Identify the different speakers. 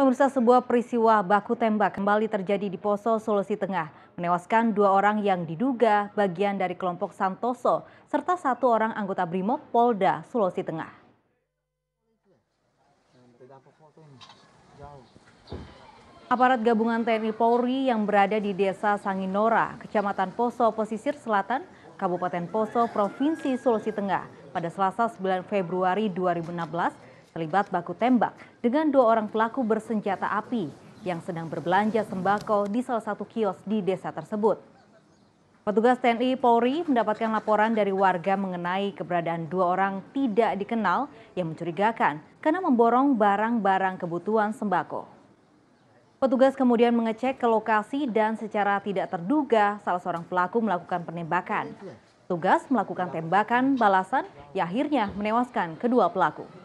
Speaker 1: Pemirsa sebuah peristiwa baku tembak kembali terjadi di Poso, Sulawesi Tengah, menewaskan dua orang yang diduga bagian dari kelompok Santoso, serta satu orang anggota BRIMOB Polda, Sulawesi Tengah. Aparat gabungan TNI Polri yang berada di desa Sanginora, Kecamatan Poso, Pesisir Selatan, Kabupaten Poso, Provinsi Sulawesi Tengah, pada Selasa 9 Februari 2016 terlibat baku tembak dengan dua orang pelaku bersenjata api yang sedang berbelanja sembako di salah satu kios di desa tersebut. Petugas TNI Polri mendapatkan laporan dari warga mengenai keberadaan dua orang tidak dikenal yang mencurigakan karena memborong barang-barang kebutuhan sembako. Petugas kemudian mengecek ke lokasi dan secara tidak terduga salah seorang pelaku melakukan penembakan. Tugas melakukan tembakan balasan yang akhirnya menewaskan kedua pelaku.